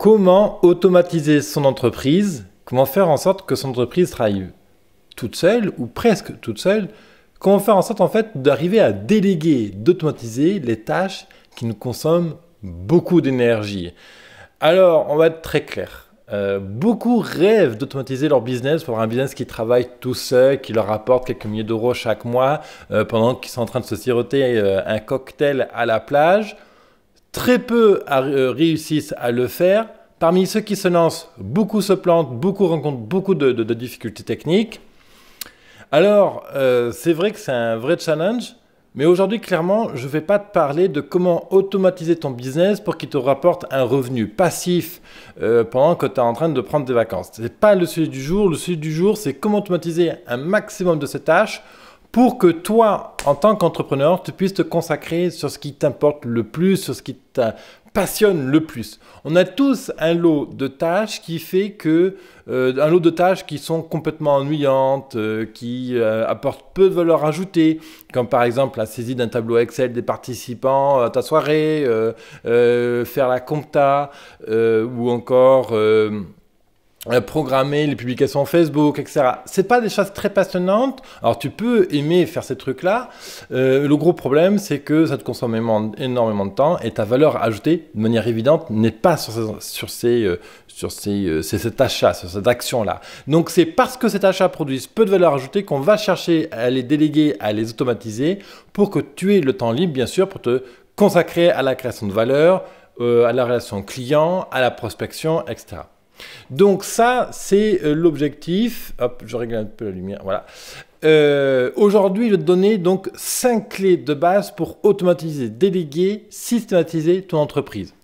comment automatiser son entreprise, comment faire en sorte que son entreprise travaille toute seule ou presque toute seule, comment faire en sorte en fait d'arriver à déléguer, d'automatiser les tâches qui nous consomment beaucoup d'énergie. Alors, on va être très clair. Euh, beaucoup rêvent d'automatiser leur business pour avoir un business qui travaille tout seul, qui leur apporte quelques milliers d'euros chaque mois, euh, pendant qu'ils sont en train de se siroter euh, un cocktail à la plage. Très peu euh, réussissent à le faire. Parmi ceux qui se lancent, beaucoup se plantent, beaucoup rencontrent beaucoup de, difficultés techniques. Alors, euh, c'est vrai que c'est un vrai challenge, mais aujourd'hui, clairement, je ne vais pas te parler de comment automatiser ton business pour qu'il te rapporte un revenu passif euh, pendant que tu es en train de prendre des vacances. Ce n'est pas le sujet du jour. Le sujet du jour, c'est comment automatiser un maximum de ces tâches pour que toi, en tant qu'entrepreneur, tu puisses te consacrer sur ce qui t'importe le plus, sur ce qui te passionne le plus. On a tous un lot de tâches qui fait que euh, un lot de tâches qui sont complètement ennuyantes, euh, qui euh, apportent peu de valeur ajoutée, comme par exemple la saisie d'un tableau Excel des participants à ta soirée, faire la compta ou encore euh, programmer les publications Facebook, etc. C'est pas des choses très passionnantes. Alors tu peux aimer faire ces trucs-là. Euh, le gros problème, c'est que ça te consomme énormément de temps et ta valeur ajoutée, de manière évidente, n'est pas sur sur euh, sur ces, cet achat, sur cette action-là. Donc c'est parce que cet achat produit peu de valeur ajoutée qu'on va chercher à les déléguer, à les automatiser pour que tu aies le temps libre, bien sûr, pour te consacrer à la création de valeur, à la relation client, à la prospection, etc. Donc ça, c'est euh, l'objectif. Hop, je règle un peu la lumière, voilà. Euh, aujourd'hui, je te donner donc cinq clés de base pour automatiser, déléguer, systématiser ton entreprise.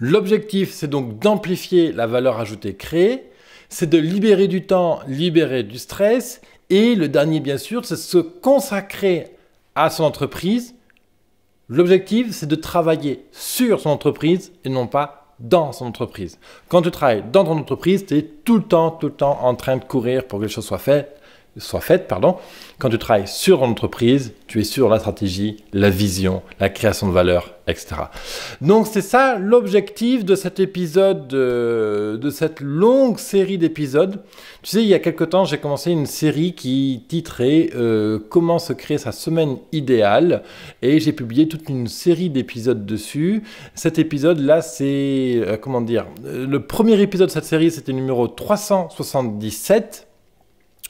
L'objectif, c'est donc d'amplifier la valeur ajoutée créée, c'est de libérer du temps, libérer du stress, et le dernier, bien sûr, c'est se consacrer à son entreprise. L'objectif, c'est de travailler sur son entreprise et non pas dans son entreprise. Quand tu travailles dans ton entreprise, tu es tout le temps, tout le temps en train de courir pour que les choses soient faites soit faite, pardon, quand tu travailles sur l'entreprise, tu es sur la stratégie, la vision, la création de valeur, etc. Donc c'est ça l'objectif de cet épisode, euh, de, cette longue série d'épisodes. Tu sais, il y a quelque temps, j'ai commencé une série qui titrait euh, Comment se créer sa semaine idéale et j'ai publié toute une série d'épisodes dessus. Cet épisode-là, c'est, euh, comment dire, le premier épisode de cette série, c'était numéro 377.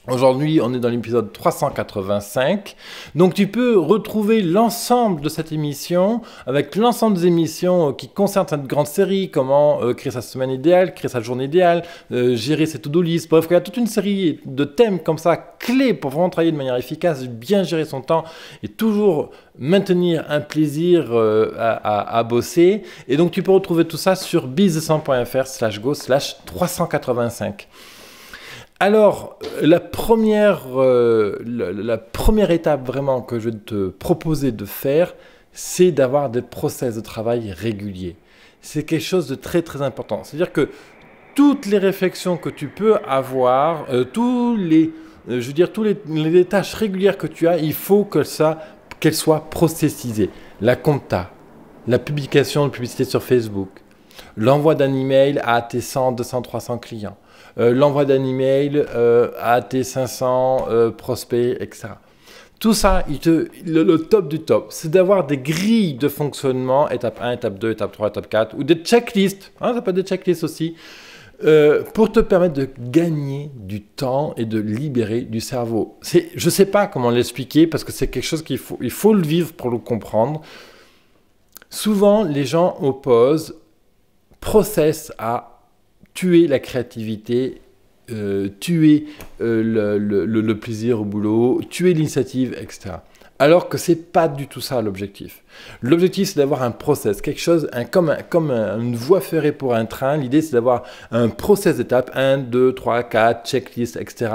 Aujourd'hui, on est dans l'épisode 385. Donc tu peux retrouver l'ensemble de cette émission avec l'ensemble des émissions euh, qui concernent cette grande série, comment euh, créer sa semaine idéale, créer sa journée idéale, euh, gérer ses to-do list. Bref, il y a toute une série de thèmes comme ça, clés pour vraiment travailler de manière efficace, bien gérer son temps et toujours maintenir un plaisir à, bosser. Et donc tu peux retrouver tout ça sur biz slash go slash 385. Alors, la première, euh, la, première, étape vraiment que je vais te proposer de faire, c'est d'avoir des process de travail réguliers. C'est quelque chose de très très important. C'est-à-dire que toutes les réflexions que tu peux avoir, euh, tous les, euh, je veux dire, tous les, tâches régulières que tu as, il faut que ça, qu'elles soient processisées. La compta, la publication de publicité sur Facebook, l'envoi d'un email à tes 100, 200, 300 clients, euh, l'envoi d'un email à euh, tes 500 euh, prospects, etc. Tout ça, il te, le, top du top, c'est d'avoir des grilles de fonctionnement, étape 1, étape 2, étape 3, étape 4, ou des checklists, hein, ça peut être des checklists aussi, pour te permettre de gagner du temps et de libérer du cerveau. Je ne sais pas comment l'expliquer parce que c'est quelque chose qu'il faut, il faut le vivre pour le comprendre. Souvent, les gens opposent process à tuer la créativité, euh, tuer euh, le, plaisir au boulot, tuer l'initiative, etc. Alors que c'est pas du tout ça l'objectif. L'objectif, c'est d'avoir un process, quelque chose, comme, comme une voie ferrée pour un train. L'idée, c'est d'avoir un process d'étape, 1, 2, 3, 4, checklist, etc.,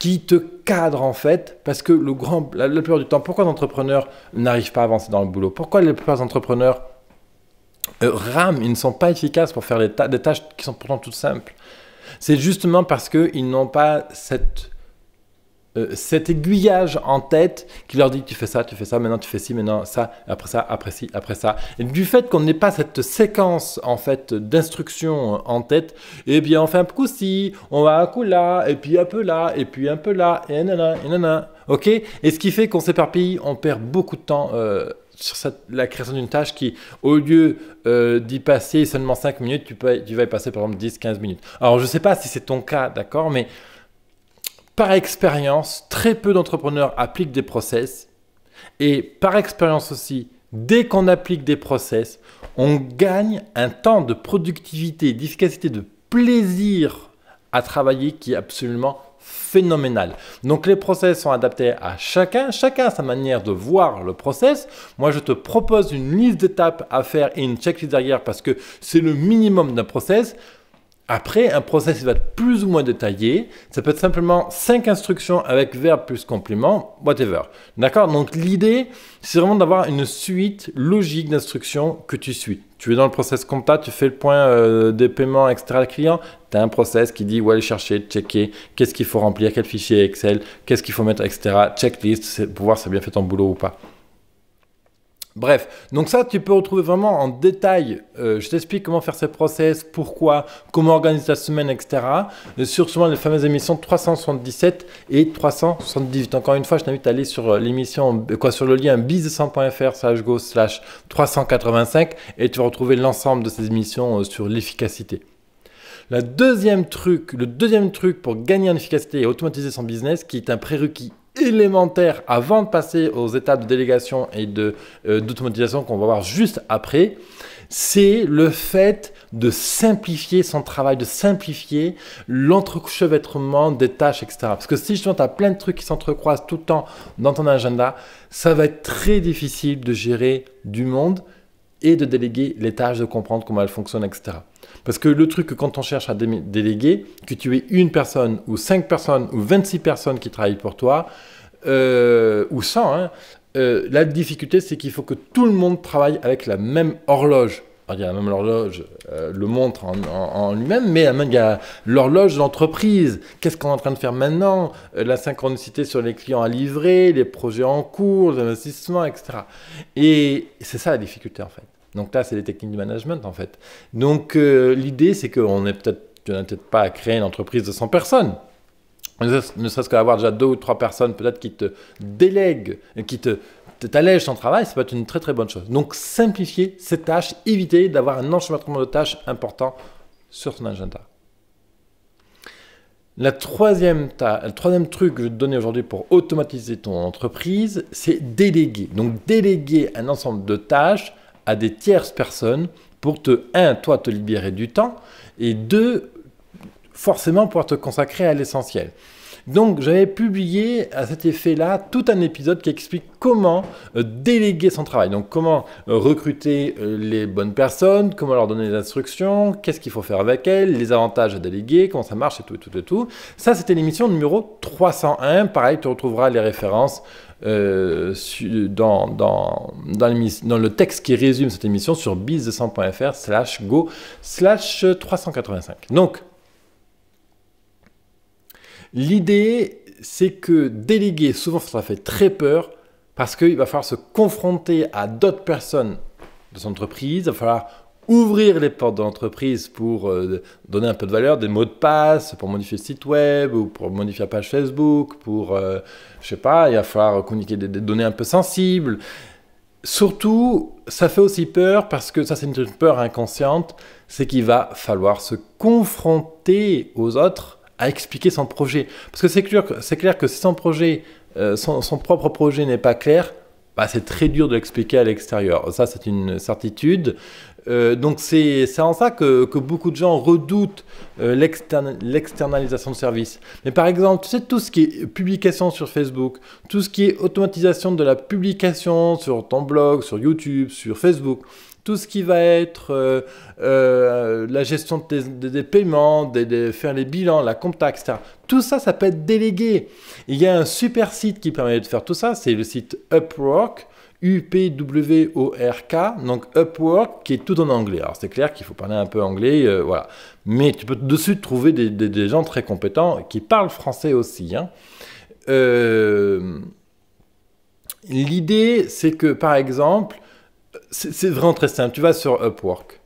qui te cadre en fait, parce que le grand, la, plupart du temps, pourquoi l'entrepreneur n'arrive pas à avancer dans le boulot Pourquoi les plupart entrepreneurs euh, RAM, ils ne sont pas efficaces pour faire des tâches qui sont pourtant toutes simples. C'est justement parce qu'ils n'ont pas cette, euh, cet aiguillage en tête qui leur dit tu fais ça, tu fais ça, maintenant tu fais ci, maintenant ça, après ça, après ci, après ça. Et du fait qu'on n'ait pas cette séquence en fait d'instructions en tête, eh bien on fait un coup ci, on va un coup là, et puis un peu là, et puis un peu là, et nanana, et nanana. Ok Et ce qui fait qu'on s'éparpille, on perd beaucoup de temps euh, sur la création d'une tâche qui, au lieu euh, d'y passer seulement 5 minutes, tu, peux, tu vas y passer par exemple 10-15 minutes. Alors je ne sais pas si c'est ton cas, d'accord, mais par expérience, très peu d'entrepreneurs appliquent des process. Et par expérience aussi, dès qu'on applique des process, on gagne un temps de productivité, d'efficacité, de plaisir à travailler qui est absolument phénoménal. Donc les process sont adaptés à chacun, chacun a sa manière de voir le process. Moi, je te propose une liste d'étapes à faire et une checklist derrière parce que c'est le minimum d'un process. Après, un process va être plus ou moins détaillé. Ça peut être simplement 5 instructions avec verbe plus complément, whatever. D'accord Donc l'idée, c'est vraiment d'avoir une suite logique d'instructions que tu suis. Tu es dans le process compta, tu fais le point euh, des paiements, etc. client. Tu as un process qui dit où aller chercher, checker, qu'est-ce qu'il faut remplir, quel fichier Excel, qu'est-ce qu'il faut mettre, etc. Checklist, pour voir si ça a bien fait ton boulot ou pas. Bref, donc ça tu peux retrouver vraiment en détail, euh, je t'explique comment faire ces process, pourquoi, comment organiser ta semaine, etc. Euh, sur souvent les fameuses émissions 377 et 378. Encore une fois, je t'invite à aller sur euh, l'émission, quoi, sur le lien business100.fr slash go slash 385 et tu vas retrouver l'ensemble de ces émissions sur l'efficacité. La deuxième truc, le deuxième truc pour gagner en efficacité et automatiser son business, qui est un prérequis élémentaire avant de passer aux étapes de délégation et de euh, d'automatisation qu'on va voir juste après, c'est le fait de simplifier son travail, de simplifier l'entrechevêtrement des tâches, etc. Parce que si tu as plein de trucs qui s'entrecroisent tout le temps dans ton agenda, ça va être très difficile de gérer du monde et de déléguer les tâches, de comprendre comment elles fonctionnent, etc. Parce que le truc, quand on cherche à déléguer, que tu aies une personne ou cinq personnes ou 26 personnes qui travaillent pour toi, euh, ou 100, hein, euh, la difficulté, c'est qu'il faut que tout le monde travaille avec la même horloge. il y a la même horloge, euh, le montre en, lui-même, mais il y a l'horloge de l'entreprise. Qu'est-ce qu'on est en train de faire maintenant La synchronicité sur les clients à livrer, les projets en cours, les investissements, etc. Et c'est ça la difficulté en fait. Donc là, c'est les techniques du management, en fait. Donc euh, l'idée, c'est qu'on n'est peut-être pas à créer une entreprise de 100 personnes. Ne serait-ce qu'avoir déjà deux ou trois personnes peut-être qui te délèguent, euh, qui te t'allèges ton travail, ça peut être une très très bonne chose. Donc simplifier ces tâches, éviter d'avoir un enchevêtrement de tâches important sur son agenda. La troisième le troisième truc que je vais te donner aujourd'hui pour automatiser ton entreprise, c'est déléguer. Donc déléguer un ensemble de tâches à des tierces personnes pour te, un, toi, te libérer du temps, et deux, forcément pouvoir te consacrer à l'essentiel. Donc j'avais publié à cet effet-là tout un épisode qui explique comment euh, déléguer son travail. Donc comment euh, recruter euh, les bonnes personnes, comment leur donner des instructions, qu'est-ce qu'il faut faire avec elles, les avantages à déléguer, comment ça marche et tout et tout et tout. Ça c'était l'émission numéro 301. Pareil, tu retrouveras les références euh, dans, dans, dans, le texte qui résume cette émission sur biz200.fr slash go slash 385. Donc, l'idée, c'est que déléguer, souvent ça fait très peur parce qu'il va falloir se confronter à d'autres personnes de son entreprise, il va falloir ouvrir les portes d'entreprise pour euh, donner un peu de valeur, des mots de passe pour modifier le site web ou pour modifier la page Facebook, pour, je euh, je sais pas, il va falloir communiquer des, données un peu sensibles. Surtout, ça fait aussi peur parce que ça c'est une peur inconsciente, c'est qu'il va falloir se confronter aux autres à expliquer son projet. Parce que c'est clair, clair, que si son projet, euh, son, propre projet n'est pas clair, bah, c'est très dur de l'expliquer à l'extérieur. Ça, c'est une certitude. Euh, donc c'est en ça que, que, beaucoup de gens redoutent euh, l'externalisation de services. Mais par exemple, tu sais, tout ce qui est publication sur Facebook, tout ce qui est automatisation de la publication sur ton blog, sur YouTube, sur Facebook, tout ce qui va être euh, la gestion des, paiements, de, faire les bilans, la compta, etc. Tout ça, ça peut être délégué. Il y a un super site qui permet de faire tout ça, c'est le site Upwork. UPWORK, donc Upwork, qui est tout en anglais. Alors c'est clair qu'il faut parler un peu anglais, euh, voilà. Mais tu peux dessus trouver des, gens très compétents qui parlent français aussi. Hein. Euh, l'idée, c'est que par exemple, c'est vraiment très simple. Tu vas sur Upwork.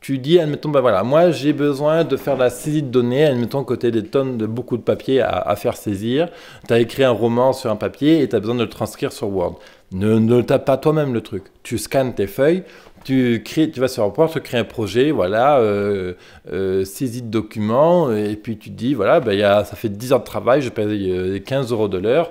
Tu dis, admettons, ben voilà, moi j'ai besoin de faire la saisie de données, admettons côté des tonnes de beaucoup de papiers à, à faire saisir. Tu as écrit un roman sur un papier et tu as besoin de le transcrire sur Word. Ne, tape pas toi-même le truc. Tu scannes tes feuilles, tu, crées, tu vas sur un tu crées un projet, voilà, euh, euh de documents, et puis tu te dis, voilà, ben, y a, ça fait 10 ans de travail, je paye 15 euh, euros de l'heure,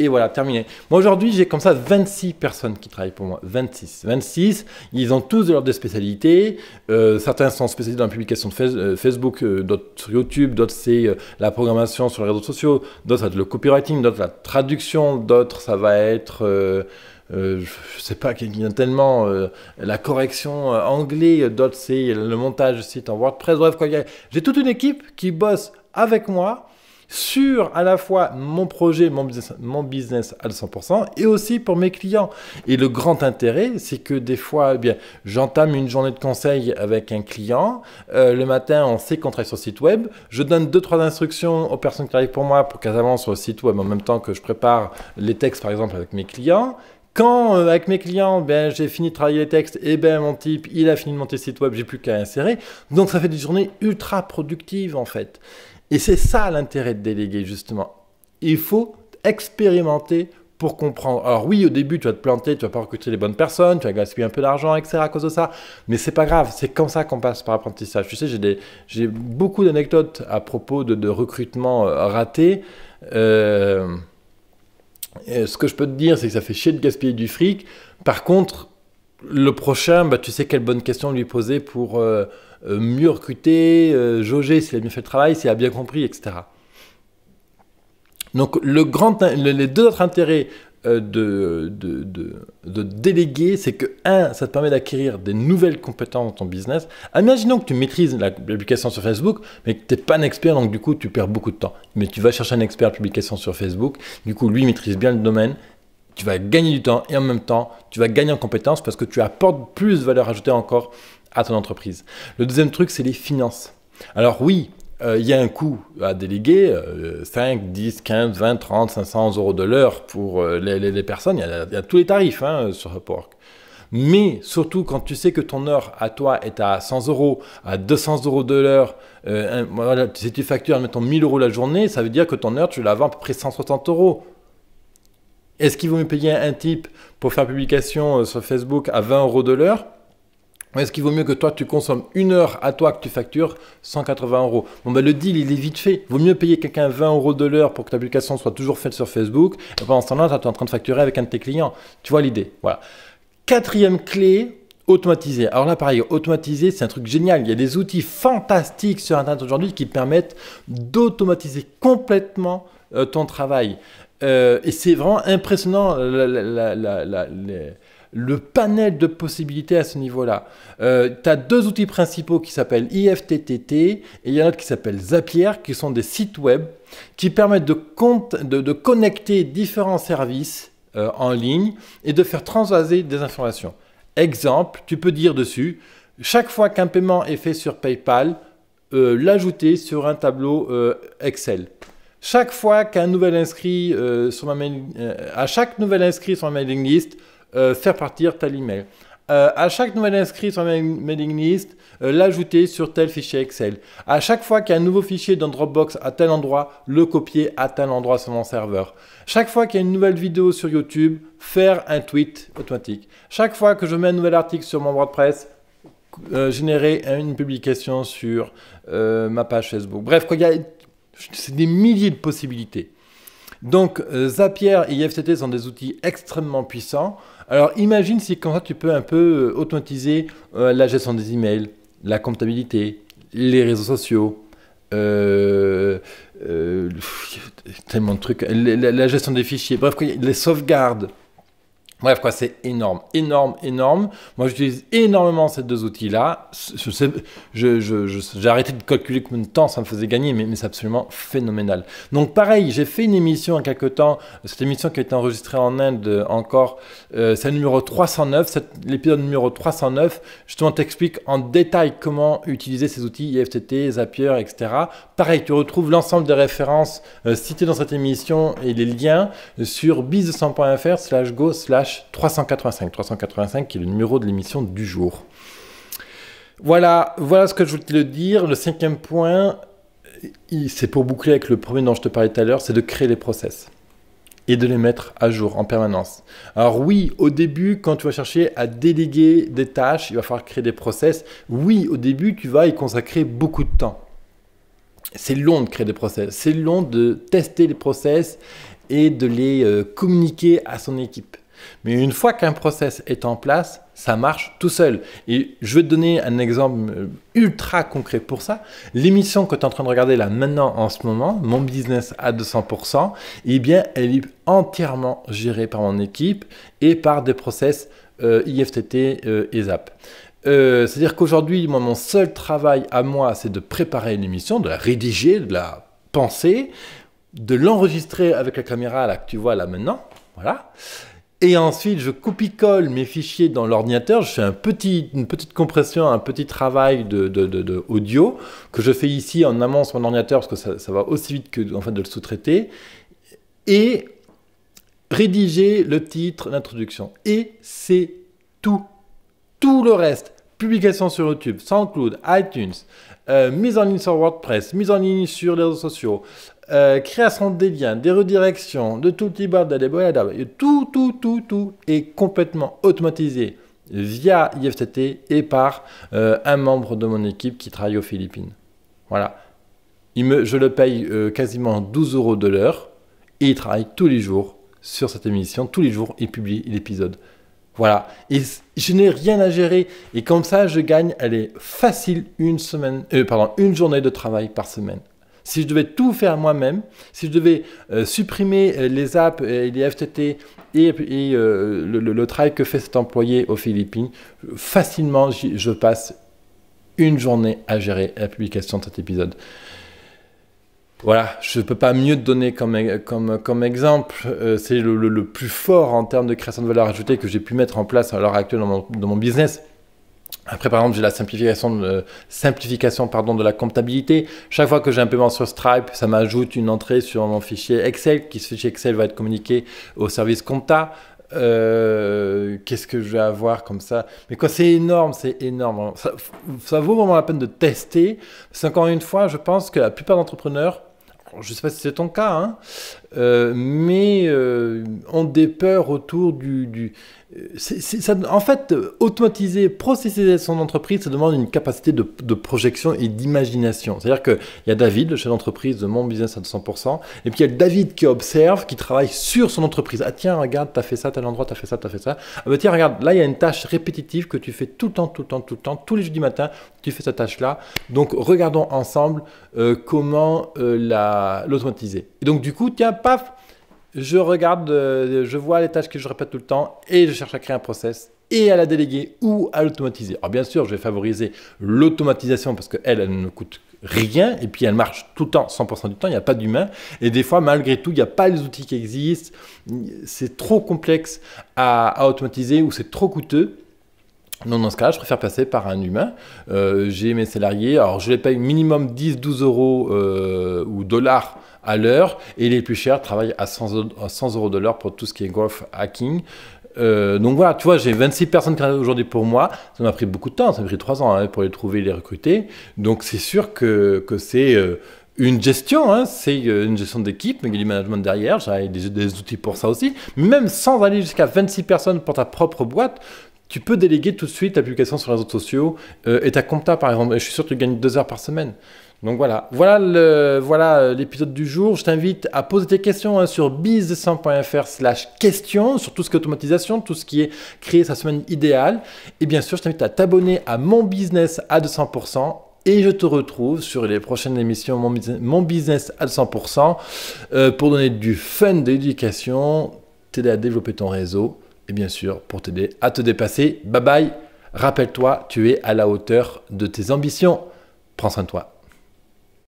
et voilà, terminé. Moi aujourd'hui, j'ai comme ça 26 personnes qui travaillent pour moi. 26. 26. Ils ont tous de leur de spécialité. Euh, certains sont spécialisés dans la publication de euh, Facebook, euh, d'autres sur YouTube, d'autres c'est la programmation sur les réseaux sociaux, d'autres ça va être le copywriting, d'autres la traduction, d'autres ça va être. Euh, je sais pas, il y tellement, la correction anglais, d'autres c'est le montage site en WordPress, bref, quoi, j'ai toute une équipe qui bosse avec moi sur à la fois mon projet, mon business, à 100% et aussi pour mes clients. Et le grand intérêt, c'est que des fois, eh bien, j'entame une journée de conseil avec un client. Euh, le matin, on sait qu'on travaille sur le site web. Je donne deux, trois instructions aux personnes qui arrivent pour moi pour qu'elles avancent sur le site web en même temps que je prépare les textes, par exemple, avec mes clients. Quand euh, avec mes clients, ben, j'ai fini de travailler les textes, et eh ben mon type, il a fini de monter le site web, j'ai plus qu'à insérer. Donc ça fait des journées ultra productives en fait. Et c'est ça l'intérêt de déléguer, justement. Il faut expérimenter pour comprendre. Alors oui, au début, tu vas te planter, tu vas pas recruter les bonnes personnes, tu vas gaspiller un peu d'argent, etc. à cause de ça. Mais c'est pas grave, c'est comme ça qu'on passe par apprentissage. Tu sais, j'ai beaucoup d'anecdotes à propos de, recrutement euh, raté. Euh, ce que je peux te dire, c'est que ça fait chier de gaspiller du fric. Par contre, le prochain, bah, tu sais quelle bonne question lui poser pour euh, euh, mieux recruter, euh, jauger s'il a bien fait le travail, s'il a bien compris, etc. Donc les deux autres intérêts de, déléguer, c'est que, un, ça te permet d'acquérir des nouvelles compétences dans ton business. Imaginons que tu maîtrises la publication sur Facebook, mais que tu n'es pas un expert, donc du coup, tu perds beaucoup de temps. Mais tu vas chercher un expert publication sur Facebook, du coup, lui maîtrise bien le domaine, tu vas gagner du temps et en même temps, tu vas gagner en compétences parce que tu apportes plus de valeur ajoutée encore à ton entreprise. Le deuxième truc, c'est les finances. Alors oui, euh, il y a un coût à déléguer, 5, 10, 15, 20, 30, 500 euros de l'heure pour euh, les, personnes, il y, a tous les tarifs hein, sur Upwork. Mais surtout quand tu sais que ton heure à toi est à 100 euros, à 200 euros de l'heure, euh, voilà, si tu factures, mettons 1000 euros la journée, ça veut dire que ton heure, tu la vends à peu près 160 euros est-ce qu'il vaut mieux payer un type pour faire publication euh, sur Facebook à 20 euros de l'heure ou est-ce qu'il vaut mieux que toi tu consommes une heure à toi que tu factures 180 euros Bon ben le deal il est vite fait. Vaut mieux payer quelqu'un 20 euros de l'heure pour que ta publication soit toujours faite sur Facebook. Et pendant ce temps-là, tu es en train de facturer avec un de tes clients. Tu vois l'idée Voilà. Quatrième clé, automatiser. Alors là pareil, automatiser c'est un truc génial. Il y a des outils fantastiques sur Internet aujourd'hui qui permettent d'automatiser complètement euh, ton travail. Euh, et c'est vraiment impressionnant euh, le panel de possibilités à ce niveau-là. Euh, tu as deux outils principaux qui s'appellent IFTTT et il y en a un autre qui s'appelle Zapier, qui sont des sites web qui permettent de, connecter différents services en ligne et de faire transvaser des informations. Exemple, tu peux dire dessus, chaque fois qu'un paiement est fait sur PayPal, l'ajouter sur un tableau Excel. Chaque fois qu'un nouvel inscrit euh, sur ma euh, à chaque nouvel inscrit sur ma mailing list, euh, faire partir tel email. à chaque nouvel inscrit sur ma mailing list, l'ajouter sur tel fichier Excel. À chaque fois qu'il y a un nouveau fichier dans Dropbox à tel endroit, le copier à tel endroit sur mon serveur. Chaque fois qu'il y a une nouvelle vidéo sur YouTube, faire un tweet automatique. Chaque fois que je mets un nouvel article sur mon WordPress, générer une publication sur ma page Facebook. Bref, quoi il y a c'est des milliers de possibilités. Donc euh, Zapier et IFTT sont des outils extrêmement puissants. Alors imagine si comme ça tu peux un peu euh, automatiser euh, la gestion des emails, la comptabilité, les réseaux sociaux, tellement de trucs, la, gestion des fichiers, bref, les sauvegardes, Bref, quoi, c'est énorme, énorme, énorme. Moi, j'utilise énormément ces deux outils-là. J'ai arrêté de calculer combien de temps ça me faisait gagner, mais, mais c'est absolument phénoménal. Donc, pareil, j'ai fait une émission il y a quelques temps. Cette émission qui a été enregistrée en Inde encore, euh, c'est le numéro 309. L'épisode numéro 309, justement, t'explique en détail comment utiliser ces outils IFTT, Zapier, etc. Pareil, tu retrouves l'ensemble des références euh, citées dans cette émission et les liens sur bise 100fr slash go slash 385. 385 qui est le numéro de l'émission du jour. Voilà, voilà ce que je voulais te dire. Le cinquième point, c'est pour boucler avec le premier dont je te parlais tout à l'heure, c'est de créer les process et de les mettre à jour en permanence. Alors oui, au début, quand tu vas chercher à déléguer des tâches, il va falloir créer des process. Oui, au début, tu vas y consacrer beaucoup de temps. C'est long de créer des process, c'est long de tester les process et de les euh, communiquer à son équipe. Mais une fois qu'un process est en place, ça marche tout seul. Et je vais te donner un exemple euh, ultra concret pour ça. L'émission que tu es en train de regarder là maintenant en ce moment, Mon business à 200%, eh bien, elle est entièrement gérée par mon équipe et par des process euh, IFTT euh, et ZAP. C'est-à-dire qu'aujourd'hui, moi, mon seul travail à moi, c'est de préparer l'émission, de la rédiger, de la penser, de l'enregistrer avec la caméra là que tu vois là maintenant. Voilà et ensuite, je copie-colle mes fichiers dans l'ordinateur. Je fais un petit, une petite compression, un petit travail de, audio que je fais ici en amont sur mon ordinateur parce que ça, va aussi vite que en fait, de le sous-traiter. Et rédiger le titre, l'introduction. Et c'est tout. Tout le reste. Publication sur YouTube, SoundCloud, iTunes, euh, mise en ligne sur WordPress, mise en ligne sur les réseaux sociaux, euh, création des liens, des redirections, de tout petit bardage tout, tout, tout, tout est complètement automatisé via IFTT et par euh, un membre de mon équipe qui travaille aux Philippines. Voilà. Il me, je le paye euh, quasiment 12 euros de l'heure et il travaille tous les jours sur cette émission. Tous les jours, il publie l'épisode. Voilà. Et je n'ai rien à gérer. Et comme ça, je gagne, elle est facile, une semaine, pardon, une journée de travail par semaine. Si je devais tout faire moi-même, si je devais euh, supprimer euh, les apps euh, et les FTT et, le, travail que fait cet employé aux Philippines, facilement je passe une journée à gérer la publication de cet épisode. Voilà, je ne peux pas mieux te donner comme, e, comme, comme exemple. c'est le, plus fort en termes de création de valeur ajoutée que j'ai pu mettre en place à l'heure actuelle dans mon, dans mon business. Après, par exemple, j'ai la simplification, de, simplification pardon, de la comptabilité. Chaque fois que j'ai un paiement sur Stripe, ça m'ajoute une entrée sur mon fichier Excel, qui ce fichier Excel va être communiqué au service compta. Euh, qu'est-ce que je vais avoir comme ça Mais quoi, c'est énorme, c'est énorme. Ça, vaut vraiment la peine de tester. C'est qu'encore une fois, je pense que la plupart d'entrepreneurs, je ne sais pas si c'est ton cas, hein, euh, mais euh, ont des peurs autour du ça, en fait, automatiser, processer son entreprise, ça demande une capacité de, projection et d'imagination. C'est-à-dire qu'il y a David, le chef d'entreprise de mon business à 200%, et puis il y a David qui observe, qui travaille sur son entreprise. Ah tiens, regarde, t'as fait ça, l'endroit, tu t'as fait ça, t'as fait ça. Ah bah, tiens, regarde, là, il y a une tâche répétitive que tu fais tout le temps, tout le temps, tout le temps, tous les jeudis matin, tu fais cette tâche-là. Donc, regardons ensemble euh, comment euh, la l'automatiser. et donc, du coup, tiens, paf, je regarde, euh, je vois les tâches que je répète tout le temps et je cherche à créer un process et à la déléguer ou à l'automatiser. Alors bien sûr, je vais favoriser l'automatisation parce qu'elle, elle ne coûte rien et puis elle marche tout le temps, 100% du temps, il n'y a pas d'humain. Et des fois, malgré tout, il n'y a pas les outils qui existent, c'est trop complexe à, automatiser ou c'est trop coûteux. Non, dans ce cas-là, je préfère passer par un humain. Euh, j'ai mes salariés, alors je les paye minimum 10-12 euros euh, ou dollars à l'heure et les plus chers travaillent à 100, euros de l'heure pour tout ce qui est golf hacking. Euh, donc voilà, tu vois, j'ai 26 personnes aujourd'hui pour moi. Ça m'a pris beaucoup de temps, ça m'a pris 3 ans hein, pour les trouver et les recruter. Donc c'est sûr que, que c'est euh, une gestion, hein. c'est euh, une gestion d'équipe, mais il y a du management derrière, j'ai des, outils pour ça aussi. Même sans aller jusqu'à 26 personnes pour ta propre boîte, tu peux déléguer tout de suite ta publication sur les réseaux sociaux et ta compta par exemple. je suis sûr que tu gagnes deux heures par semaine. Donc voilà, voilà le, voilà euh, l'épisode du jour. Je t'invite à poser tes questions hein, sur biz100.fr slash questions sur tout ce qui est automatisation, tout ce qui est créer sa semaine idéale. Et bien sûr, je t'invite à t'abonner à mon business à 200% et je te retrouve sur les prochaines émissions Mon Business, à 100% euh, pour donner du fun, de l'éducation, t'aider à développer ton réseau et bien sûr pour t'aider à te dépasser. Bye bye, rappelle-toi, tu es à la hauteur de tes ambitions. Prends soin de toi.